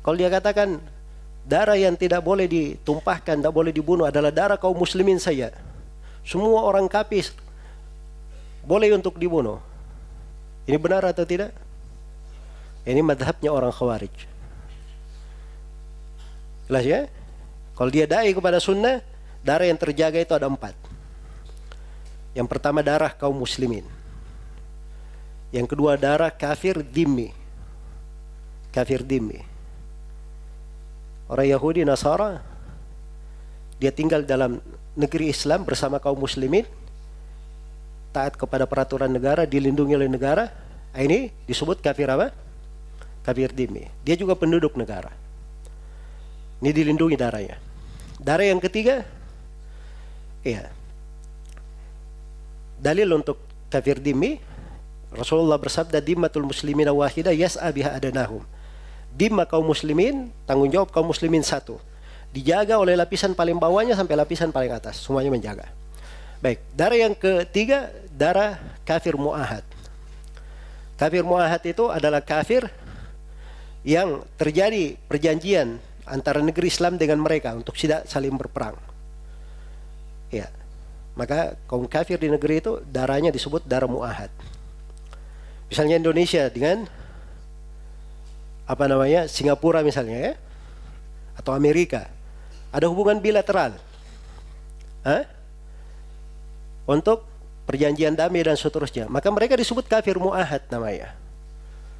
Kalau dia katakan darah yang tidak boleh ditumpahkan, tidak boleh dibunuh adalah darah kaum muslimin saja. Semua orang kafir boleh untuk dibunuh. Ini benar atau tidak? Ini madhabnya orang khawarij. Jelas ya? Kalau dia dai kepada sunnah, darah yang terjaga itu ada empat. Yang pertama darah kaum muslimin. Yang kedua darah kafir dimi. Kafir dimi orang Yahudi Nasara dia tinggal dalam negeri Islam bersama kaum muslimin taat kepada peraturan negara dilindungi oleh negara nah, ini disebut kafir apa? kafir dimi dia juga penduduk negara ini dilindungi darahnya darah yang ketiga iya dalil untuk kafir dimi Rasulullah bersabda dimatul muslimina wahida yas'a biha adanahum dima kaum muslimin, tanggung jawab kaum muslimin satu. Dijaga oleh lapisan paling bawahnya sampai lapisan paling atas, semuanya menjaga. Baik, darah yang ketiga, darah kafir mu'ahad. Kafir mu'ahad itu adalah kafir yang terjadi perjanjian antara negeri Islam dengan mereka untuk tidak saling berperang. Ya, maka kaum kafir di negeri itu darahnya disebut darah mu'ahad. Misalnya Indonesia dengan apa namanya Singapura misalnya ya atau Amerika ada hubungan bilateral Hah? untuk perjanjian damai dan seterusnya maka mereka disebut kafir muahad namanya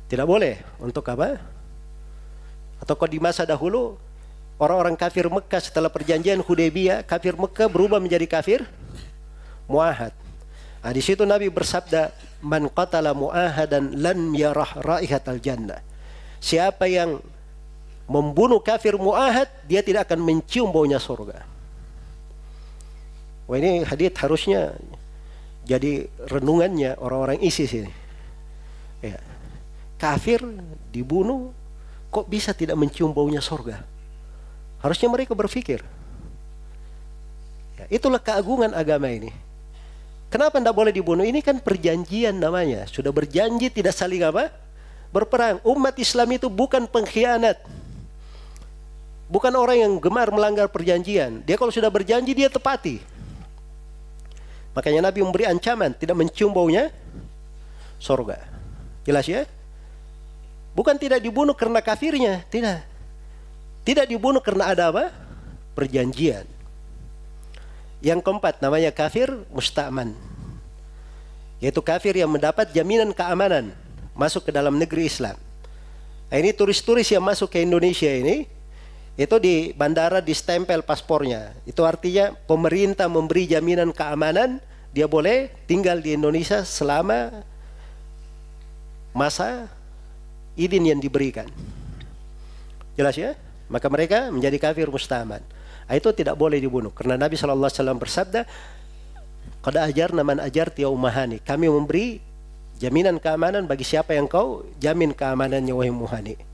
tidak boleh untuk apa atau kalau di masa dahulu orang-orang kafir Mekah setelah perjanjian Hudaybiyah kafir Mekah berubah menjadi kafir muahad nah, di situ Nabi bersabda man qatala muahadan lan yarah raihatal jannah siapa yang membunuh kafir mu'ahad, dia tidak akan mencium baunya surga. Wah ini hadith harusnya jadi renungannya orang-orang ISIS ini. Ya. Kafir dibunuh, kok bisa tidak mencium baunya surga? Harusnya mereka berpikir. Ya, itulah keagungan agama ini. Kenapa tidak boleh dibunuh? Ini kan perjanjian namanya. Sudah berjanji tidak saling apa? berperang. Umat Islam itu bukan pengkhianat. Bukan orang yang gemar melanggar perjanjian. Dia kalau sudah berjanji dia tepati. Makanya Nabi memberi ancaman tidak mencium baunya sorga. Jelas ya? Bukan tidak dibunuh karena kafirnya, tidak. Tidak dibunuh karena ada apa? Perjanjian. Yang keempat namanya kafir mustaman. Yaitu kafir yang mendapat jaminan keamanan masuk ke dalam negeri Islam. Nah, ini turis-turis yang masuk ke Indonesia ini itu di bandara distempel paspornya. Itu artinya pemerintah memberi jaminan keamanan dia boleh tinggal di Indonesia selama masa izin yang diberikan. Jelas ya? Maka mereka menjadi kafir mustaman. Nah, itu tidak boleh dibunuh karena Nabi saw bersabda, kada ajar naman ajar tiya umahani." Kami memberi jaminan keamanan bagi siapa yang kau jamin keamanannya wahai muhani